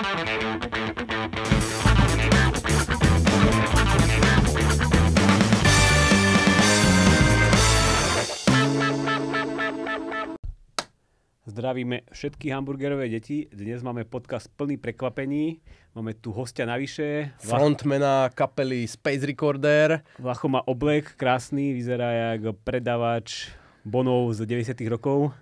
Zdravíme všetky hamburgerové deti. Dnes máme podcast plný prekvapení. Máme tu hostia navyše. Frontmana kapely Space Recorder. Vlacho má oblek, krásny, vyzerá jak predavač bonov z 90 rokov.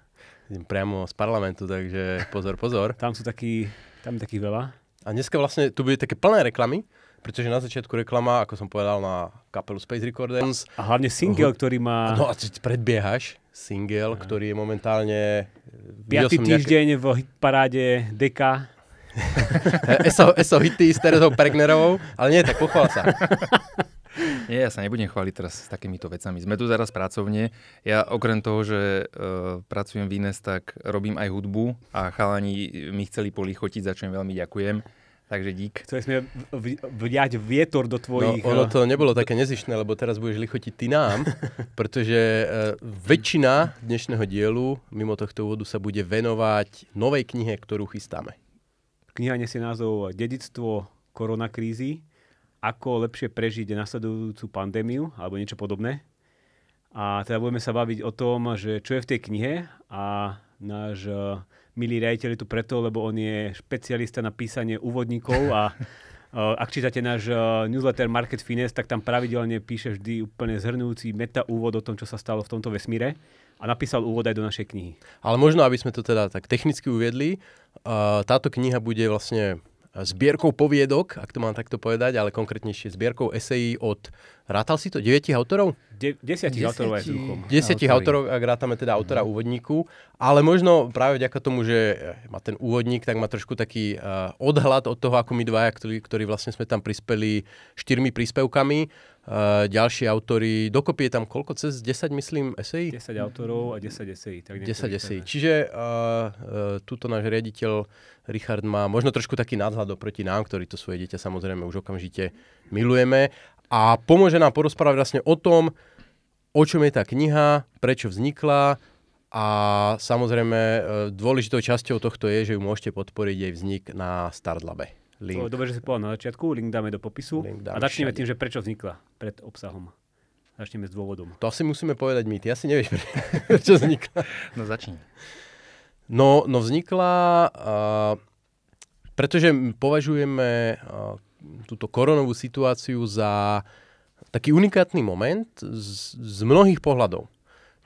Idem priamo z parlamentu, takže pozor, pozor. Tam sú takí tam je takých veľa. A dneska vlastne tu bude také plné reklamy, pretože na začiatku reklama, ako som povedal, na kapelu Space Recordings. A hlavne single, uh-huh. ktorý má... No a ty predbiehaš single, uh-huh. ktorý je momentálne... 5. E, týždeň nejaké... v paráde Deka. eso, e, eso hity s Terezou Pregnerovou, ale nie, tak pochvál sa. Nie, ja sa nebudem chváliť teraz s takýmito vecami. Sme tu zaraz pracovne. Ja okrem toho, že uh, pracujem v Ines, tak robím aj hudbu a chalani mi chceli polichotiť, za čo im veľmi ďakujem. Takže dík. Chceli sme vliať vietor do no, tvojich... No, ono eh, to nebolo také nezišné, lebo teraz budeš lichotiť ty nám, pretože eh, väčšina dnešného dielu mimo tohto úvodu sa bude venovať novej knihe, ktorú chystáme. Kniha nesie názov Dedictvo koronakrízy ako lepšie prežiť nasledujúcu pandémiu alebo niečo podobné. A teda budeme sa baviť o tom, že čo je v tej knihe a náš e, milý rejiteľ je tu preto, lebo on je špecialista na písanie úvodníkov a e, ak čítate náš e, newsletter Market Finance, tak tam pravidelne píše vždy úplne zhrnujúci meta úvod o tom, čo sa stalo v tomto vesmíre a napísal úvod aj do našej knihy. Ale možno, aby sme to teda tak technicky uviedli, táto kniha bude vlastne zbierkou poviedok, ak to mám takto povedať, ale konkrétnejšie zbierkou esejí od, rátal si to, 9 autorov? de, desiatich autorov aj s Desiatich autorov, ak rátame teda autora mm. úvodníku, ale možno práve vďaka tomu, že eh, má ten úvodník, tak má trošku taký uh, odhľad od toho, ako my dvaja, ktorí, ktorí vlastne sme tam prispeli štyrmi príspevkami, Uh, ďalší autory, dokopy je tam koľko? Cez 10, myslím, esejí? 10 autorov a 10 esejí. Tak 10 teda. esejí. Čiže uh, uh, tuto náš riaditeľ Richard má možno trošku taký nadhľad oproti nám, ktorý to svoje dieťa samozrejme už okamžite milujeme. A pomôže nám porozprávať vlastne o tom, o čom je tá kniha, prečo vznikla a samozrejme e, dôležitou časťou tohto je, že ju môžete podporiť aj vznik na Startlabe. Link. dobre, že si povedal na začiatku, link dáme do popisu a začneme všade. tým, že prečo vznikla pred obsahom. Začneme s dôvodom. To asi musíme povedať my, ty asi nevieš, prečo vznikla. no začni. No, no vznikla, uh, pretože považujeme uh, túto koronovú situáciu za uh, taký unikátny moment z, z mnohých pohľadov.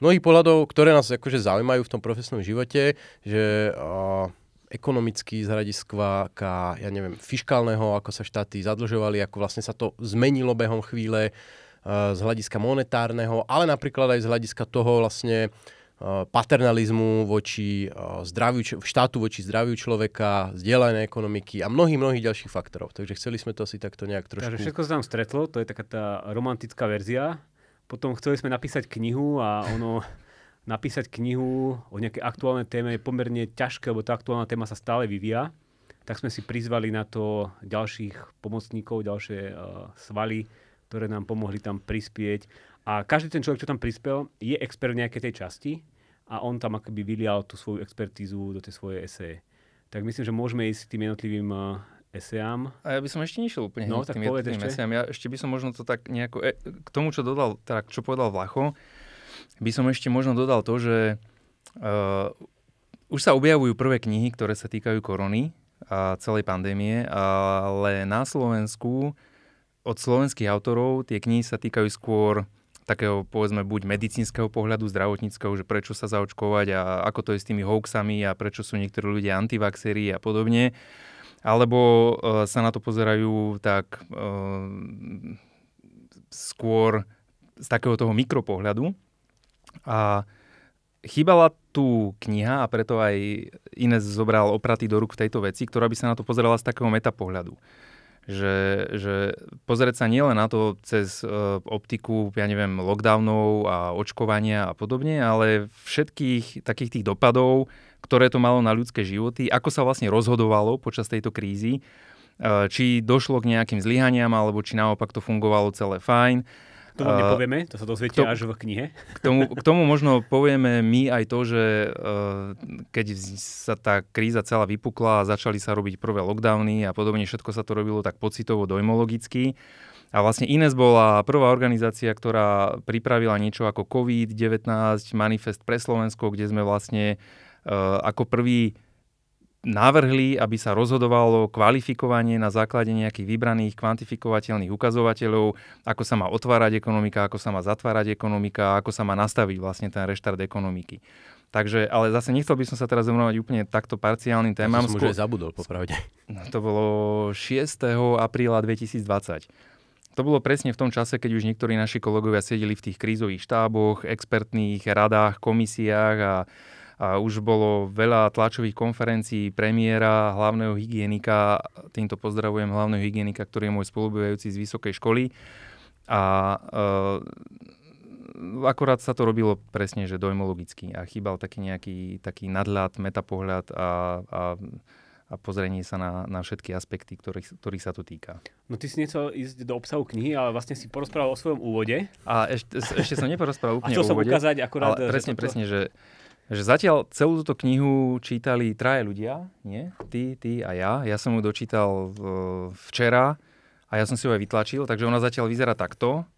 Mnohých pohľadov, ktoré nás akože zaujímajú v tom profesnom živote, že uh, z hľadiska, ja neviem, fiskálneho, ako sa štáty zadlžovali, ako vlastne sa to zmenilo behom chvíle, uh, z hľadiska monetárneho, ale napríklad aj z hľadiska toho vlastne Eh, paternalizmu voči eh, zdraviu, štátu voči zdraviu človeka, zdieľanej ekonomiky a mnohých, mnohých ďalších faktorov. Takže chceli sme to asi takto nejak trošku... Takže všetko sa nám stretlo, to je taká tá romantická verzia. Potom chceli sme napísať knihu a ono... napísať knihu o nejakej aktuálnej téme je pomerne ťažké, lebo tá aktuálna téma sa stále vyvíja. Tak sme si prizvali na to ďalších pomocníkov, ďalšie uh, svaly, ktoré nám pomohli tam prispieť. A každý ten človek, čo tam prispel, je expert v nejakej tej časti a on tam akoby vylial tú svoju expertízu do tej svojej eseje. Tak myslím, že môžeme ísť k tým jednotlivým eh, eseám. A ja by som ešte nešiel úplne no, tak tým, tým eseám. Ja ešte by som možno to tak nejako, e, k tomu, čo dodal, teda, čo povedal Vlacho, by som ešte možno dodal to, že uh, už sa objavujú prvé knihy, ktoré sa týkajú korony a celej pandémie, ale na Slovensku od slovenských autorov tie knihy sa týkajú skôr takého povedzme buď medicínskeho pohľadu, zdravotníckého, že prečo sa zaočkovať a ako to je s tými hoaxami a prečo sú niektorí ľudia antivaxéri a podobne. Alebo e, sa na to pozerajú tak e, skôr z takého toho mikropohľadu. A chýbala tu kniha a preto aj Ines zobral opraty do ruk v tejto veci, ktorá by sa na to pozerala z takého metapohľadu že, že pozrieť sa nielen na to cez e, optiku, ja neviem, lockdownov a očkovania a podobne, ale všetkých takých tých dopadov, ktoré to malo na ľudské životy, ako sa vlastne rozhodovalo počas tejto krízy, e, či došlo k nejakým zlyhaniam, alebo či naopak to fungovalo celé fajn to vám nepovieme, to sa dozviete to, až v knihe. K tomu, k tomu možno povieme my aj to, že e, keď sa tá kríza celá vypukla a začali sa robiť prvé lockdowny a podobne, všetko sa to robilo tak pocitovo, dojmologicky. A vlastne Ines bola prvá organizácia, ktorá pripravila niečo ako COVID-19, manifest pre Slovensko, kde sme vlastne e, ako prvý navrhli, aby sa rozhodovalo kvalifikovanie na základe nejakých vybraných kvantifikovateľných ukazovateľov, ako sa má otvárať ekonomika, ako sa má zatvárať ekonomika, ako sa má nastaviť vlastne ten reštart ekonomiky. Takže, ale zase nechcel by som sa teraz venovať úplne takto parciálnym témam. To som skôr... už aj zabudol, popravde. No, to bolo 6. apríla 2020. To bolo presne v tom čase, keď už niektorí naši kolegovia sedeli v tých krízových štáboch, expertných radách, komisiách a a už bolo veľa tlačových konferencií premiéra, hlavného hygienika, týmto pozdravujem hlavného hygienika, ktorý je môj spolubývajúci z vysokej školy. A e, akorát sa to robilo presne, že dojmologicky a chýbal taký nejaký taký nadhľad, metapohľad a, a a pozrenie sa na, na všetky aspekty, ktorých, ktorých sa to týka. No ty si nechcel ísť do obsahu knihy, ale vlastne si porozprával o svojom úvode. A ešte, ešte som neporozprával úplne o úvode. A chcel som ukázať akurát... Ale presne, to... presne, že že zatiaľ celú túto knihu čítali traje ľudia, nie? Ty, ty a ja. Ja som ju dočítal e, včera a ja som si ju aj vytlačil, takže ona zatiaľ vyzerá takto.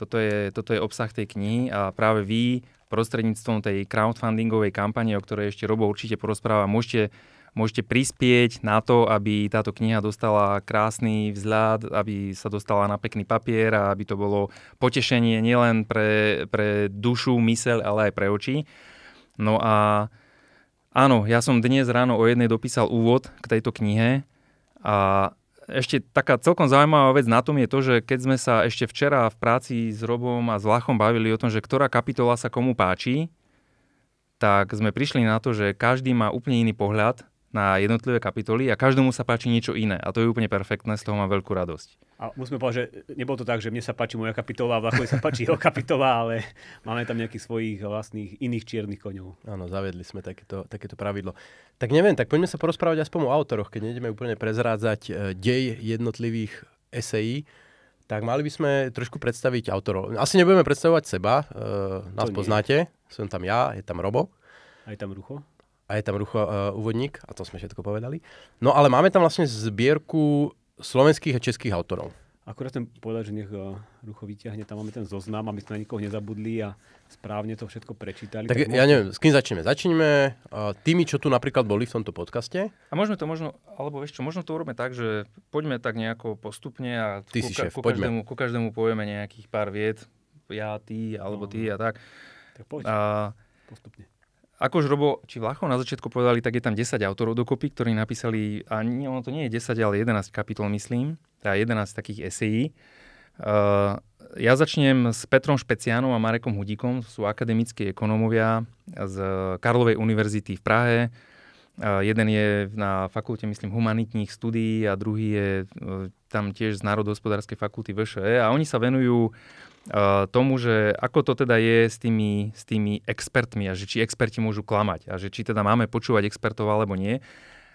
Toto je, toto je obsah tej knihy a práve vy prostredníctvom tej crowdfundingovej kampane, o ktorej ešte Robo určite porozpráva, môžete, môžete prispieť na to, aby táto kniha dostala krásny vzhľad, aby sa dostala na pekný papier a aby to bolo potešenie nielen pre, pre dušu, mysel, ale aj pre oči. No a áno, ja som dnes ráno o jednej dopísal úvod k tejto knihe a ešte taká celkom zaujímavá vec na tom je to, že keď sme sa ešte včera v práci s Robom a s Lachom bavili o tom, že ktorá kapitola sa komu páči, tak sme prišli na to, že každý má úplne iný pohľad na jednotlivé kapitoly a každému sa páči niečo iné. A to je úplne perfektné, z toho mám veľkú radosť. A musíme povedať, že nebolo to tak, že mne sa páči moja kapitola, Vlachovi vlastne sa páči jeho kapitola, ale máme tam nejakých svojich vlastných iných čiernych koňov. Áno, zaviedli sme takéto, takéto pravidlo. Tak neviem, tak poďme sa porozprávať aspoň o autoroch, keď nejdeme úplne prezrádzať e, dej jednotlivých esejí tak mali by sme trošku predstaviť autorov. Asi nebudeme predstavovať seba, e, nás to poznáte, nie. som tam ja, je tam Robo. Aj tam Rucho a je tam Rucho uh, Úvodník a to sme všetko povedali. No ale máme tam vlastne zbierku slovenských a českých autorov. Akurát ten povedal, že nech uh, Rucho vyťahne, tam máme ten zoznam, aby sme na nikoho nezabudli a správne to všetko prečítali. Tak, tak ja neviem, s kým začneme? Začneme uh, tými, čo tu napríklad boli v tomto podcaste. A môžeme to možno, alebo vieš čo, možno to urobme tak, že poďme tak nejako postupne a ty ku, si šéf, ku, poďme. každému, ku každému povieme nejakých pár vied, ja, ty, alebo no. ty a tak. Tak poď, a, postupne. Ako už Robo či Vlachov na začiatku povedali, tak je tam 10 autorov dokopy, ktorí napísali, a nie, ono to nie je 10, ale 11 kapitol, myslím, teda 11 takých esejí. Uh, ja začnem s Petrom Špeciánom a Marekom Hudíkom, sú akademickí ekonómovia z Karlovej univerzity v Prahe. Uh, jeden je na fakulte, myslím, humanitných studií a druhý je uh, tam tiež z Národohospodárskej fakulty VŠE a oni sa venujú Eh, tomu, že ako to teda je s tými, s tými expertmi a že či experti môžu klamať a že či teda máme počúvať expertov alebo nie.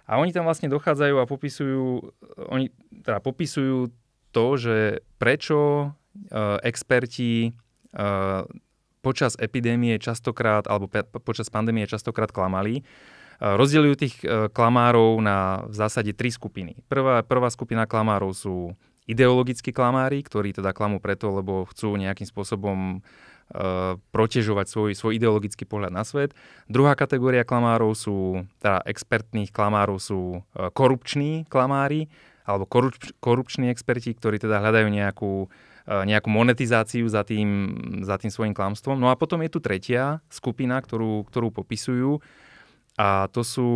A oni tam vlastne dochádzajú a popisujú, eh, oni teda popisujú to, že prečo eh, experti počas epidémie častokrát, alebo počas pandémie častokrát klamali. rozdielujú tých klamárov na v zásade tri skupiny. Prvá, prvá skupina klamárov sú ideologickí klamári, ktorí teda klamú preto, lebo chcú nejakým spôsobom e, protežovať svoj, svoj ideologický pohľad na svet. Druhá kategória klamárov sú, teda expertných klamárov sú e, korupční klamári, alebo korup, korupční experti, ktorí teda hľadajú nejakú, e, nejakú monetizáciu za tým, za tým svojim klamstvom. No a potom je tu tretia skupina, ktorú, ktorú popisujú a to sú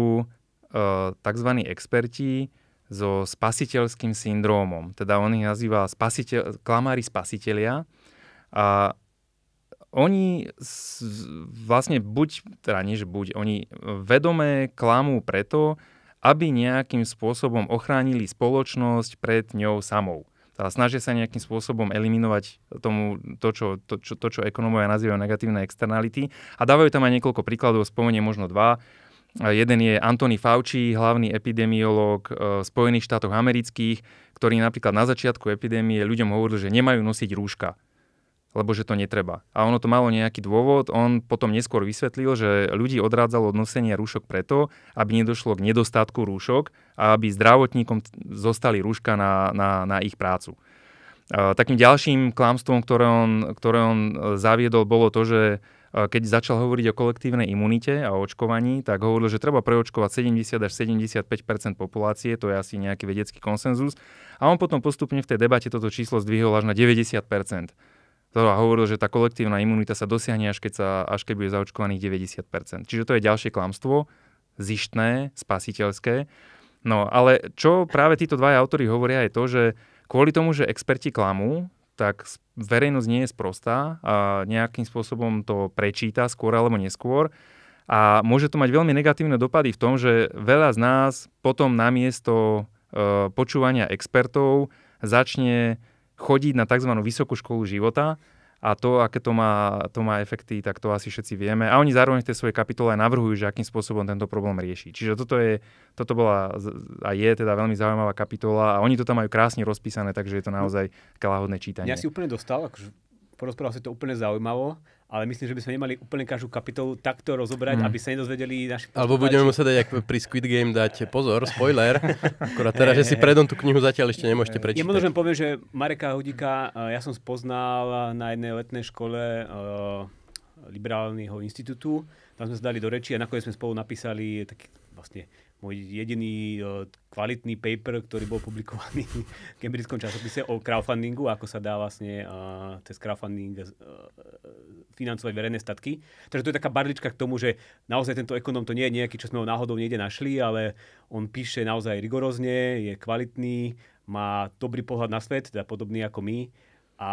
tzv. experti, so spasiteľským syndrómom. Teda on ich nazýva spasiteľ, klamári spasiteľia. A oni vlastne buď, teda nie že buď, oni vedomé klamú preto, aby nejakým spôsobom ochránili spoločnosť pred ňou samou. Teda snažia sa nejakým spôsobom eliminovať tomu, to, čo, to, čo, to, čo ekonomovia nazývajú negatívne externality. A dávajú tam aj niekoľko príkladov, spomeniem možno dva. Jeden je Anthony Fauci, hlavný v e, Spojených štátoch amerických, ktorý napríklad na začiatku epidémie ľuďom hovoril, že nemajú nosiť rúška, lebo že to netreba. A ono to malo nejaký dôvod, on potom neskôr vysvetlil, že ľudí odrádzalo od nosenia rúšok preto, aby nedošlo k nedostatku rúšok a aby zdravotníkom zostali rúška na, na, na ich prácu. E, takým ďalším klamstvom, ktoré on, ktoré on e, zaviedol, bolo to, že keď začal hovoriť o kolektívnej imunite a o očkovaní, tak hovoril, že treba preočkovať 70 až 75 populácie, to je asi nejaký vedecký konsenzus. A on potom postupne v tej debate toto číslo zdvihol až na 90 To hovoril, že tá kolektívna imunita sa dosiahne, až keď, sa, až keď bude zaočkovaných 90%. Čiže to je ďalšie klamstvo, zištné, spasiteľské. No ale čo práve títo dvaja autory hovoria je to, že kvôli tomu, že experti klamú, tak verejnosť nie je sprostá a nejakým spôsobom to prečíta skôr alebo neskôr. A môže to mať veľmi negatívne dopady v tom, že veľa z nás potom namiesto e, počúvania expertov začne chodiť na tzv. vysokú školu života a to, aké to má, to má efekty, tak to asi všetci vieme. A oni zároveň v tej svojej kapitole navrhujú, že akým spôsobom tento problém rieši. Čiže toto, je, toto bola a je teda veľmi zaujímavá kapitola a oni to tam majú krásne rozpísané, takže je to naozaj kalahodné čítanie. Ja si úplne dostal, akože porozprával si to úplne zaujímavo, ale myslím, že by sme nemali úplne každú kapitolu takto rozobrať, hmm. aby sa nedozvedeli naši Alebo budeme musieť dať, ako pri Squid Game, dať pozor, spoiler, akorát teraz, že si predom tú knihu zatiaľ ešte nemôžete prečítať. Ja možno poviem, že Mareka Hudika eh, ja som spoznal na jednej letnej škole eh, liberálneho institútu, tam sme sa dali do reči a nakoniec sme spolu napísali taký vlastne môj jediný e, kvalitný paper, ktorý bol publikovaný v Cambridgeskom časopise o crowdfundingu, ako sa dá vlastne uh, cez crowdfunding uh, financovať verejné statky. Takže to je taká barlička k tomu, že naozaj tento ekonom to nie je nejaký, čo sme ho náhodou niekde našli, ale on píše naozaj rigorózne, je kvalitný, má dobrý pohľad na svet, teda podobný ako my. A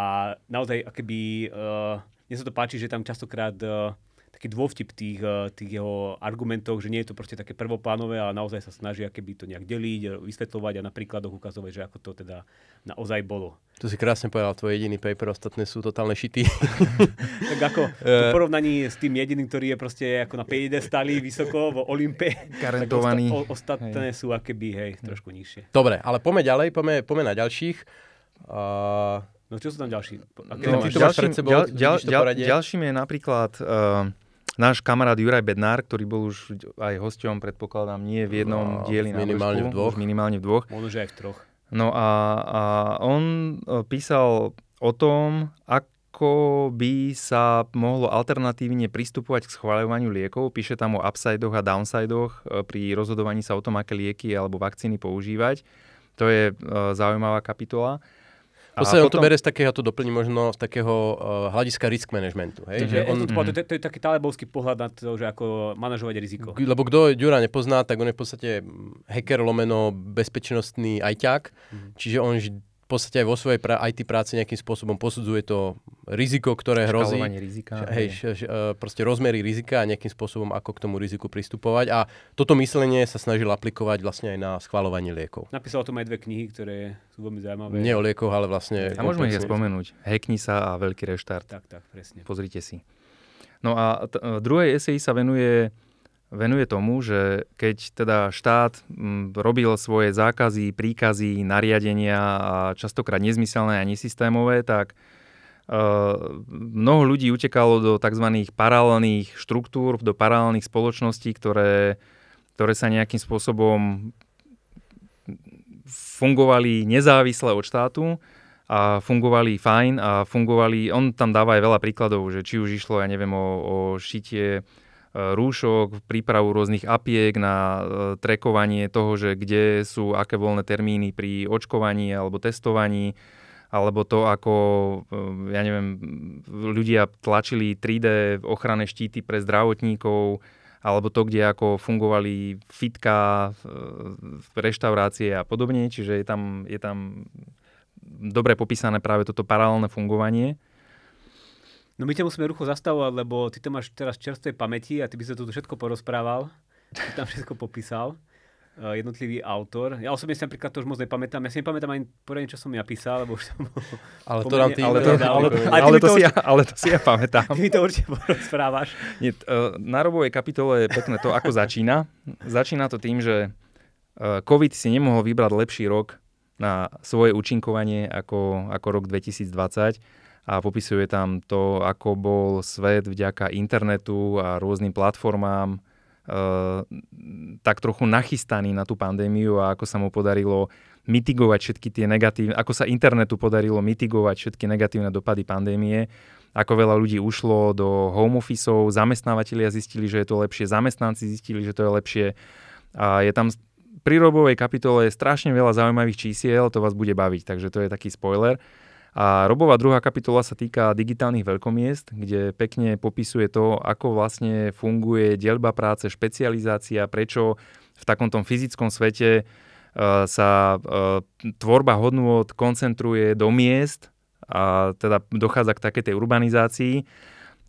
naozaj, akoby, uh, mne sa to páči, že tam častokrát uh, taký dôvtip tých, eh, tých jeho argumentov, že nie je to proste také prvoplánové, ale naozaj sa snaží keby to nejak deliť, eh, vysvetľovať a na príkladoch ukazovať, že ako to teda naozaj bolo. To si krásne povedal, tvoj jediný paper, ostatné sú totálne šity. tak ako v eh. porovnaní s tým jediným, ktorý je proste ako na 50 stali vysoko vo Olympe, Karentovaný. tak ostatné hej. sú akéby, hej, trošku nižšie. Dobre, ale poďme ďalej, poďme, poďme na ďalších. Uh... No čo sú tam ďalší? no, no ďalším, ďal, ďal, ďal, ďalším je napríklad uh, náš kamarát Juraj Bednár, ktorý bol už aj hosťom, predpokladám, nie v jednom no, dieli na minimálne v dvoch. minimálne v dvoch. Možno, že aj v troch. No a, a on e, písal o tom, ako by sa mohlo alternatívne pristupovať k schváľovaniu liekov. Píše tam o upsidech a downsidech, e, pri rozhodovaní sa o tom, aké lieky alebo vakcíny používať. To je e, zaujímavá kapitola. V podstate on to bere z takého, ja to doplním možno, z takého uh, eh, hľadiska risk managementu. Hej? Mm-hmm. Že on, mm-hmm. to, mhm. to, je taký talebovský pohľad na to, že ako manažovať riziko. Lebo kto Ďura nepozná, tak on je v podstate hm, hacker lomeno bezpečnostný ajťák, mm-hmm. čiže on v podstate aj vo svojej pra- IT práci nejakým spôsobom posudzuje to riziko, ktoré hrozí. rizika. Hej, š, š, e, proste rozmery rizika a nejakým spôsobom, ako k tomu riziku pristupovať. A toto myslenie sa snažil aplikovať vlastne aj na schvalovanie liekov. Napísal o tom aj dve knihy, ktoré sú veľmi zaujímavé. Nie o liekoch, ale vlastne... A môžeme ich spomenúť. Hekni sa a Veľký reštart. Tak, tak, presne. Pozrite si. No a t- druhej esej sa venuje venuje tomu, že keď teda štát mm, robil svoje zákazy, príkazy, nariadenia a častokrát nezmyselné a nesystémové, tak e, mnoho ľudí utekalo do tzv. paralelných štruktúr, do paralelných spoločností, ktoré, ktoré sa nejakým spôsobom fungovali nezávisle od štátu a fungovali fajn a fungovali, on tam dáva aj veľa príkladov, že či už išlo, ja neviem, o, o šitie rúšok, prípravu rôznych apiek na e, trekovanie toho, že kde sú aké voľné termíny pri očkovaní alebo testovaní, alebo to, ako, e, ja neviem, ľudia tlačili 3D ochranné štíty pre zdravotníkov, alebo to, kde ako fungovali fitka, e, reštaurácie a podobne. Čiže je tam, je tam dobre popísané práve toto paralelné fungovanie. No my ťa musíme rucho zastavovať, lebo ty to máš teraz čerstvej pamäti a ty by sa tu všetko porozprával. Ty tam všetko popísal e, jednotlivý autor. Ja osobne si napríklad to už moc nepamätám. Ja si nepamätám ani poradne, čo som ja písal, lebo už to Ale to, nám ale, to, ale, ale, ale, to, si ja, ale to si ja pamätám. Ty mi to určite porozprávaš. Nie, e, na robovej kapitole je pekné to, ako začína. Začína to tým, že e, COVID si nemohol vybrať lepší rok na svoje účinkovanie ako, ako rok 2020 a popisuje tam to, ako bol svet vďaka internetu a rôznym platformám eh, tak trochu nachystaný na tú pandémiu a ako sa mu podarilo mitigovať všetky tie negatívne, ako sa internetu podarilo mitigovať všetky negatívne dopady pandémie, ako veľa ľudí ušlo do home officeov, zamestnávateľia zistili, že je to lepšie, zamestnanci zistili, že to je lepšie. A je tam pri robovej kapitole strašne veľa zaujímavých čísiel, to vás bude baviť, takže to je taký spoiler. A Robová druhá kapitola sa týka digitálnych veľkomiest, kde pekne popisuje to, ako vlastne funguje dielba práce, špecializácia, prečo v takomto fyzickom svete e, sa e, tvorba hodnôt koncentruje do miest a teda dochádza k takej tej urbanizácii.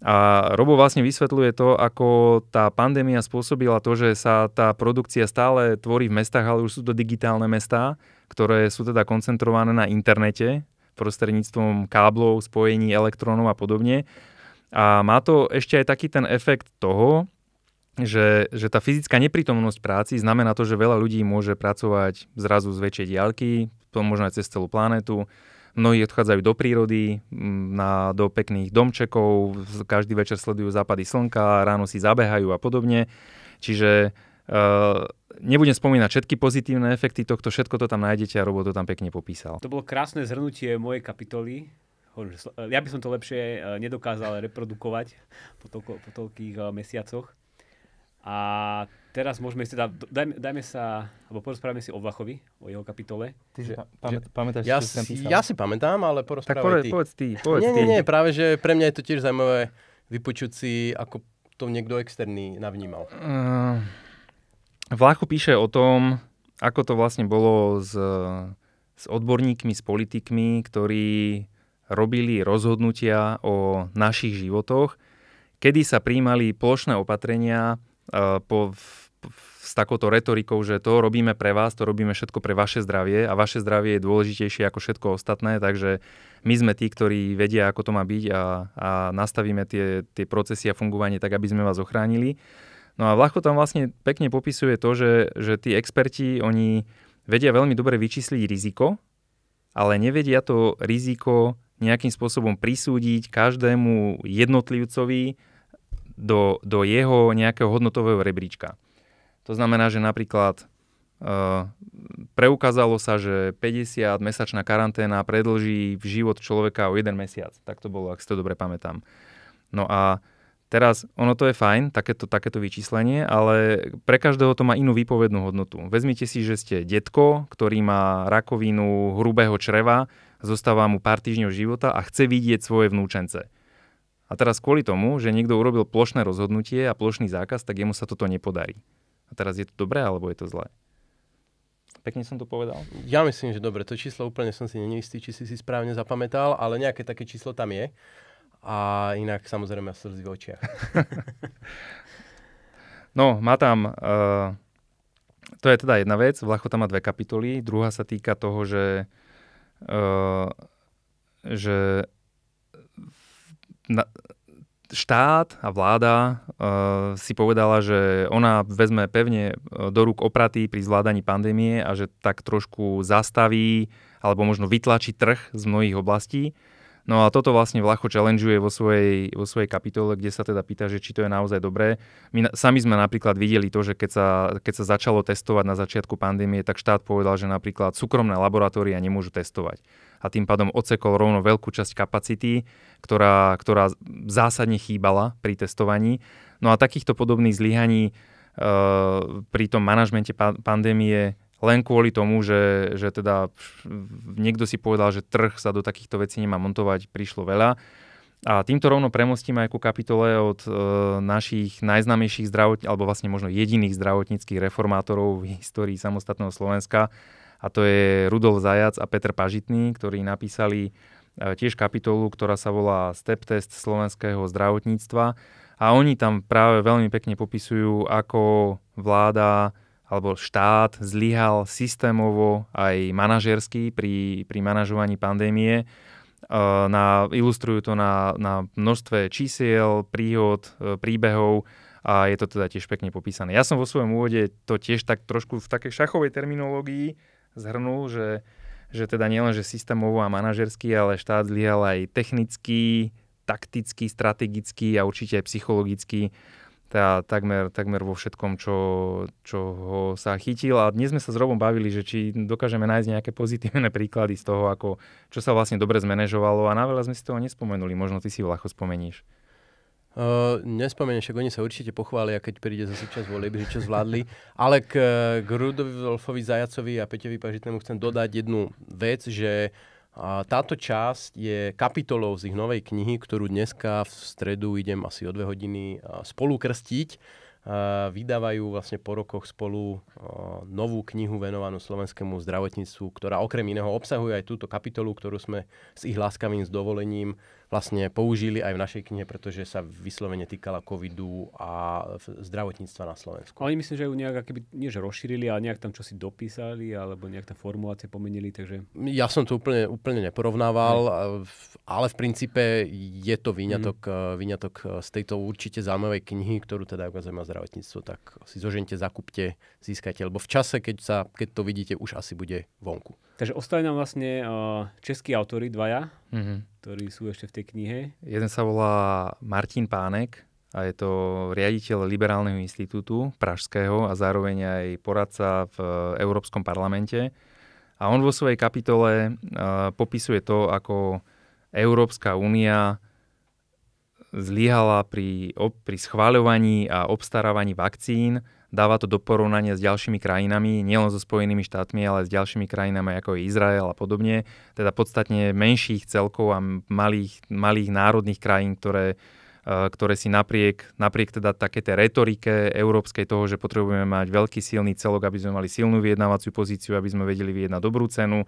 A Robo vlastne vysvetľuje to, ako tá pandémia spôsobila to, že sa tá produkcia stále tvorí v mestách, ale už sú to digitálne mestá, ktoré sú teda koncentrované na internete prostredníctvom káblov, spojení elektrónov a podobne. A má to ešte aj taký ten efekt toho, že, že tá fyzická neprítomnosť práci znamená to, že veľa ľudí môže pracovať zrazu z väčšej diaľky, to možno aj cez celú planetu. Mnohí odchádzajú do prírody, na, do pekných domčekov, každý večer sledujú západy slnka, ráno si zabehajú a podobne. Čiže Eh, nebudem spomínať všetky pozitívne efekty tohto, všetko to tam nájdete a Robo to tam pekne popísal. To bolo krásne zhrnutie mojej kapitoly. Eh, ja by som to lepšie eh, nedokázal reprodukovať po, toľko, po toľkých mesiacoch. A teraz môžeme si teda, dajme, dajme sa, alebo porozprávame si o Vlachovi, o jeho kapitole. Ty si pamät, pamätáš, ja si Ja si pamätám, ale porozprávaj tak povedz, ty. povedz ty. Povedz nie, ty. nie, nie, práve, že pre mňa je to tiež zaujímavé vypočuť si, ako to niekto externý navnímal. Uh... Vlachu píše o tom, ako to vlastne bolo s, s odborníkmi, s politikmi, ktorí robili rozhodnutia o našich životoch, kedy sa príjmali plošné opatrenia uh, po, v, v, s takouto retorikou, že to robíme pre vás, to robíme všetko pre vaše zdravie a vaše zdravie je dôležitejšie ako všetko ostatné, takže my sme tí, ktorí vedia, ako to má byť a, a nastavíme tie, tie procesy a fungovanie tak, aby sme vás ochránili. No a Vlacho tam vlastne pekne popisuje to, že, že tí experti, oni vedia veľmi dobre vyčísliť riziko, ale nevedia to riziko nejakým spôsobom prisúdiť každému jednotlivcovi do, do jeho nejakého hodnotového rebríčka. To znamená, že napríklad uh, preukázalo sa, že 50-mesačná karanténa predlží život človeka o jeden mesiac. Tak to bolo, ak si to dobre pamätám. No a uh, Teraz, ono to je fajn, takéto, takéto vyčíslenie, ale pre každého to má inú výpovednú hodnotu. Vezmite si, že ste detko, ktorý má rakovinu hrubého čreva, zostáva mu pár týždňov života a chce vidieť svoje vnúčence. A teraz kvôli tomu, že niekto urobil plošné rozhodnutie a plošný zákaz, tak jemu sa toto nepodarí. A teraz je to dobré, alebo je to zlé? Pekne som to povedal? Ja myslím, že dobre. To číslo úplne som si neistý, či si si správne zapamätal, ale nejaké také číslo tam je a inak samozrejme slzy v očiach. no, má tam... Uh, eh, to je teda jedna vec, Vlachota má dve kapitoly, druhá sa týka toho, že, uh, že na, štát a vláda uh, si povedala, že ona vezme pevne do rúk opraty pri zvládaní pandémie a že tak trošku zastaví alebo možno vytlačí trh z mnohých oblastí. No a toto vlastne Vlacho challengeuje vo svojej, vo svojej kapitole, kde sa teda pýta, že či to je naozaj dobré. My na, sami sme napríklad videli to, že keď sa, keď sa začalo testovať na začiatku pandémie, tak štát povedal, že napríklad súkromné laboratória nemôžu testovať. A tým pádom ocekol rovno veľkú časť kapacity, ktorá, ktorá zásadne chýbala pri testovaní. No a takýchto podobných zlyhaní eh, pri tom manažmente pandémie len kvôli tomu, že, že teda niekto si povedal, že trh sa do takýchto vecí nemá montovať, prišlo veľa. A týmto rovno premostím aj ku kapitole od e, našich najznámejších zdravotní, alebo vlastne možno jediných zdravotníckých reformátorov v histórii samostatného Slovenska, a to je Rudolf Zajac a Peter Pažitný, ktorí napísali e, tiež kapitolu, ktorá sa volá Step Test slovenského zdravotníctva. A oni tam práve veľmi pekne popisujú, ako vláda alebo štát zlyhal systémovo aj manažersky pri, pri manažovaní pandémie. E, na, ilustrujú to na, na množstve čísiel, príhod, e, príbehov a je to teda tiež pekne popísané. Ja som vo svojom úvode to tiež tak trošku v takej šachovej terminológii zhrnul, že, že teda nielen, že systémovo a manažersky, ale štát zlyhal aj technicky, takticky, strategicky a určite aj psychologicky teda takmer, takmer vo všetkom, čo, čo ho sa chytil. A dnes sme sa s Robom bavili, že či dokážeme nájsť nejaké pozitívne príklady z toho, ako, čo sa vlastne dobre zmanéžovalo a na veľa sme si toho nespomenuli. Možno ty si ľahko spomeníš. Uh, nespomeniem, však oni sa určite pochvália, keď príde zase čas volieb, že čo zvládli. Ale k, k Rudolfovi Zajacovi a Peťovi Pažitnému chcem dodať jednu vec, že uh, a táto časť je kapitolou z ich novej knihy, ktorú dneska v stredu idem asi o dve hodiny spolu krstiť. Vydávajú vlastne po rokoch spolu novú knihu venovanú slovenskému zdravotníctvu, ktorá okrem iného obsahuje aj túto kapitolu, ktorú sme s ich láskavým zdovolením vlastne použili aj v našej knihe, pretože sa vyslovene týkala covidu a zdravotníctva na Slovensku. Oni myslím, že ju nejak akoby, nie že rozšírili, ale nejak tam čosi dopísali alebo nejak tam formulácie pomenili, takže... Ja som to úplne, úplne neporovnával, ne. Eh, ale v princípe je to výňatok, mm. výňatok eh, z tejto určite zaujímavej knihy, ktorú teda ukazuje má zdravotníctvo, tak si zožente, zakúpte, získate, lebo v čase, keď, sa, keď to vidíte, už asi bude vonku. Takže ostali nám vlastne uh, českí autory, dvaja, mm-hmm. ktorí sú ešte v tej knihe. Jeden sa volá Martin Pánek a je to riaditeľ Liberálneho institútu Pražského a zároveň aj poradca v eh, Európskom parlamente. A on vo svojej kapitole uh, popisuje to, ako Európska únia zlyhala pri, pri schváľovaní a obstarávaní vakcín, dáva to do porovnania s ďalšími krajinami, nielen so Spojenými štátmi, ale s ďalšími krajinami ako je Izrael a podobne, teda podstatne menších celkov a malých, malých národných krajín, ktoré, e, ktoré si napriek, napriek teda také tej retorike európskej toho, že potrebujeme mať veľký silný celok, aby sme mali silnú vyjednávaciu pozíciu, aby sme vedeli vyjednať dobrú cenu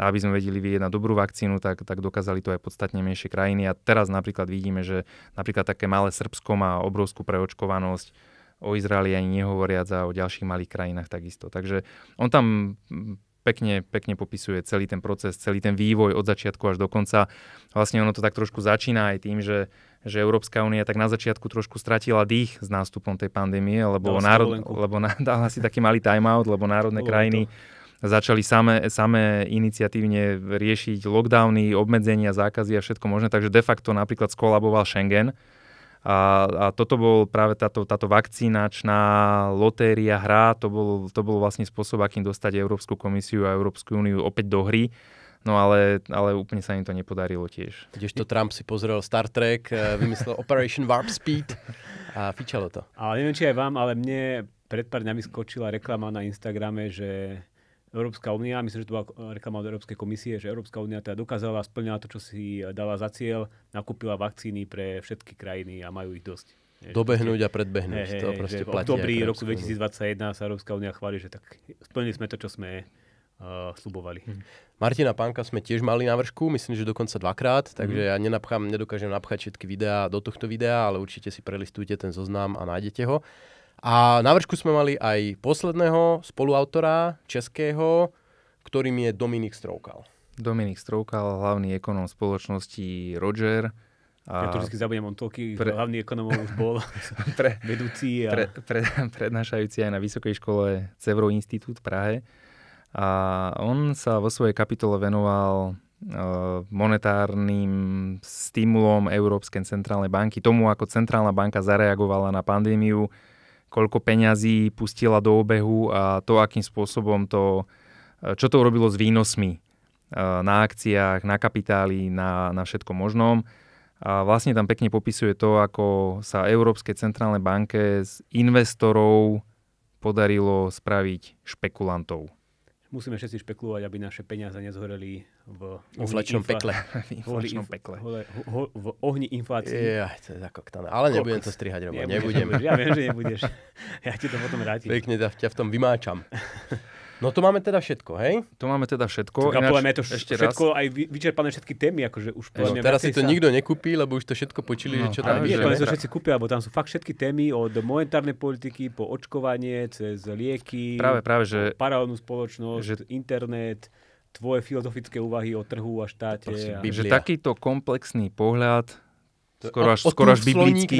a aby sme vedeli vyjednať dobrú vakcínu, tak, tak dokázali to aj podstatne menšie krajiny. A teraz napríklad vidíme, že napríklad také malé Srbsko má obrovskú preočkovanosť, o Izraeli ani nehovoriac a o ďalších malých krajinách takisto. Takže on tam pekne, pekne popisuje celý ten proces, celý ten vývoj od začiatku až do konca. Vlastne ono to tak trošku začína aj tým, že že Európska únia tak na začiatku trošku stratila dých s nástupom tej pandémie, lebo, národ, lebo na, dala si taký malý time-out, lebo národné Dovolenku. krajiny začali same, same iniciatívne riešiť lockdowny, obmedzenia, zákazy a všetko možné, takže de facto napríklad skolaboval Schengen, a, a toto bol práve táto, táto vakcínačná lotéria, hra, to bol, to bol vlastne spôsob, akým dostať Európsku komisiu a Európsku úniu opäť do hry. No ale, ale úplne sa im to nepodarilo tiež. to Trump si pozrel Star Trek, eh, vymyslel Operation Warp Speed a fičalo to. Ale neviem, či aj vám, ale mne pred pár dňami skočila reklama na Instagrame, že Európska únia, myslím, že to bola eh, reklama od Európskej komisie, že Európska únia teda dokázala, splňala to, čo si dala za cieľ, nakúpila vakcíny pre všetky krajiny a majú ich dosť. Dobehnúť a predbehnúť, hey, to proste platí. V oktobri roku 2021 no. sa Európska únia chváli, že tak splnili sme to, čo sme uh, slubovali. Hmm. Martina Panka sme tiež mali na vršku, myslím, že dokonca dvakrát, takže mm. ja nenapchám, nedokážem napchať všetky videá do tohto videa, ale určite si prelistujte ten zoznam a nájdete ho. A na vršku sme mali aj posledného spoluautora českého, ktorým je Dominik Stroukal. Dominik Stroukal, hlavný ekonóm spoločnosti Roger. A... Ja to vždy zabudnem, on toľký pre... hlavný ekonom už bol, pre... vedúci. A... Pre, pre, prednášajúci aj na Vysokej škole Cevro Institút v Prahe. A on sa vo svojej kapitole venoval e, monetárnym stimulom Európskej centrálnej banky, tomu, ako centrálna banka zareagovala na pandémiu, koľko peňazí pustila do obehu a to, akým spôsobom to, e, čo to urobilo s výnosmi e, na akciách, na kapitáli, na, na všetko možnom. A vlastne tam pekne popisuje to, ako sa Európskej centrálnej banke s investorov podarilo spraviť špekulantov musíme všetci špekulovať, aby naše peniaze nezhoreli v inflačnom pekle. v pekle. v ohni inflácie. Ja, to je zakoktané. Ale Kokos. nebudem to strihať, Robo. Nebudem. nebudem. Ja viem, že nebudeš. Ja ti to potom vrátim. Pekne ťa v tom vymáčam. No to máme teda všetko, hej? To máme teda všetko. Tak, Ináč, je to ešte všetko, raz. aj vyčerpané všetky témy, akože už no, mňa, Teraz si to sa... nikto nekúpi, lebo už to všetko počili, no, že čo tam je. Nie, to všetci kúpia, lebo tam sú fakt všetky témy od monetárnej politiky po očkovanie, cez lieky, práve, práve, že, paralelnú spoločnosť, že, internet tvoje filozofické úvahy o trhu a štáte. Prosím, a... Že takýto komplexný pohľad skoro až, skoro až biblický,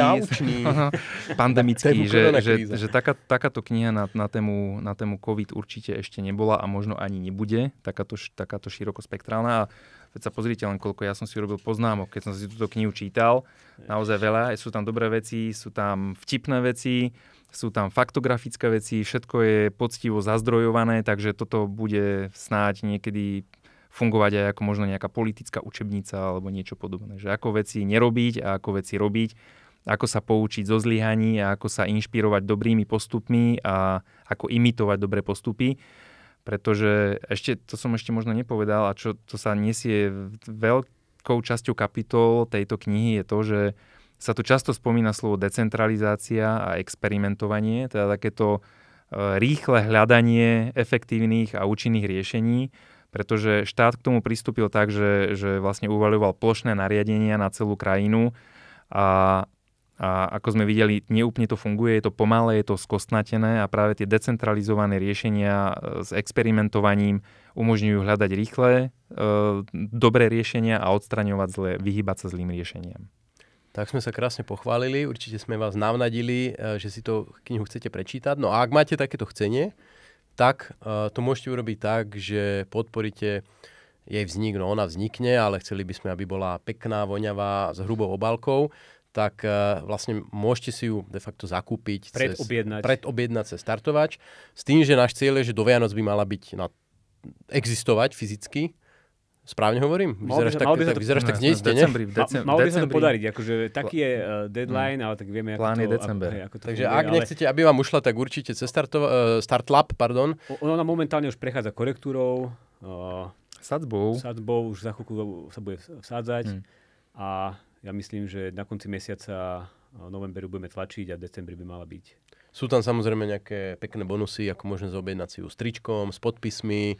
pandemický, že, že, že taká, takáto kniha na, na, tému, na tému COVID určite ešte nebola a možno ani nebude, takáto, takáto širokospektrálna. A veď sa pozrite len, koľko ja som si urobil poznámok, keď som si túto knihu čítal, naozaj veľa, sú tam dobré veci, sú tam vtipné veci, sú tam faktografické veci, všetko je poctivo zazdrojované, takže toto bude snáď niekedy fungovať aj ako možno nejaká politická učebnica alebo niečo podobné. Že ako veci nerobiť a ako veci robiť, ako sa poučiť zo zlyhaní a ako sa inšpirovať dobrými postupmi a ako imitovať dobré postupy. Pretože ešte, to som ešte možno nepovedal a čo to sa nesie veľkou časťou kapitol tejto knihy je to, že sa tu často spomína slovo decentralizácia a experimentovanie, teda takéto e, rýchle hľadanie efektívnych a účinných riešení pretože štát k tomu pristúpil tak, že, že vlastne uvaľoval plošné nariadenia na celú krajinu a, a ako sme videli, neúplne to funguje, je to pomalé, je to skostnatené a práve tie decentralizované riešenia e, s experimentovaním umožňujú hľadať rýchle, e, dobré riešenia a odstraňovať zlé, vyhybať sa zlým riešeniam. Tak sme sa krásne pochválili, určite sme vás navnadili, e, že si to knihu chcete prečítať. No a ak máte takéto chcenie, tak, e, to môžete urobiť tak, že podporíte jej vznik, no ona vznikne, ale chceli by sme, aby bola pekná, voňavá, s hrubou obálkou, tak e, vlastne môžete si ju de facto zakúpiť. Predobjednať. Cez, predobjednať cez startovač. S tým, že náš cieľ je, že do Vianoc by mala byť na, existovať fyzicky, Správne hovorím? Vyzeráš tak, by tak, to, vyzeráš tak no, zneiste, ne? Decembri, malo by sa to podariť, akože taký je e, deadline, mm. ale tak vieme, ako Plán to, je december. Ako, ako to Takže funguje, ak ale... nechcete, aby vám ušla, tak určite cez startov, uh, e, lab, pardon. O, ona momentálne už prechádza korektúrou. Uh, sadzbou. Sadzbou, už za chvíľku sa bude vsádzať. Mm. A ja myslím, že na konci mesiaca novemberu budeme tlačiť a decembri by mala byť. Sú tam samozrejme nejaké pekné bonusy, ako môžeme zaobjednať si ju s tričkom, s podpismi,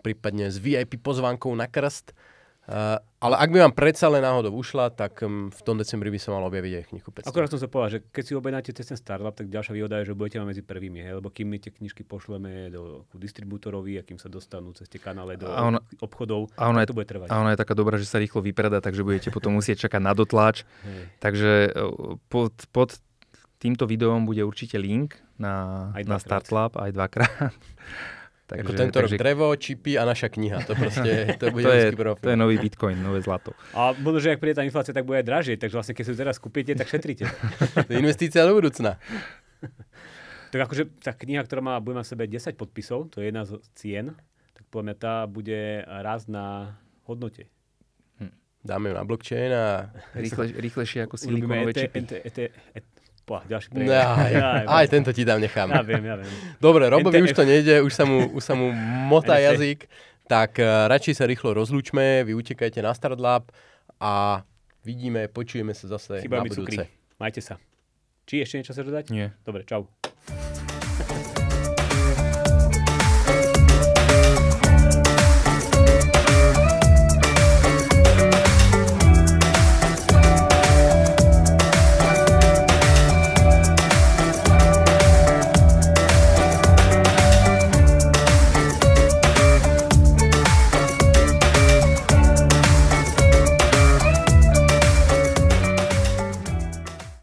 prípadne s VIP pozvánkou na krst. Uh, ale ak by vám predsa len náhodou ušla, tak um, v tom decembri by sa malo objaviť aj knihu 500. Akorát som sa povedal, že keď si objednáte cez ten startup, tak ďalšia výhoda je, že budete ma medzi prvými, hej? lebo kým my tie knižky pošleme do, ku distribútorovi a kým sa dostanú cez tie kanále do a ona, obchodov, a ona je, to bude trvať. A ona je taká dobrá, že sa rýchlo vypredá, takže budete potom musieť čakať na dotláč. Takže e, pod, pod týmto videom bude určite link na, aj na Startlab aj dvakrát. Takže, Ako tento takže... rok drevo, čipy a naša kniha. To proste to bude to je, profil. To je nový bitcoin, nové zlato. A budú, že ak príde tá inflácia, tak bude aj dražie. Takže vlastne, keď si teraz kúpite, tak šetrite. to je investícia do budúcna. tak akože tá kniha, ktorá má, bude mať v sebe 10 podpisov, to je jedna z cien, tak podľa mňa tá bude raz na hodnote. Hm. Dáme ju na blockchain a... Rýchle, rýchlejšie ako silikonové e čipy. E e Pá, ďalší no, prejme. Aj, aj, aj tento ti dám, nechám. Ja viem, ja viem. Dobre, Robovi už to nejde, už sa mu, už sa mu motá jazyk, tak uh, radšej sa rýchlo rozlúčme, vy utekajte na Startlab a vidíme, počujeme sa zase Chyba na budúce. Majte sa. Či ešte niečo sa dodať? Nie. Dobre, čau.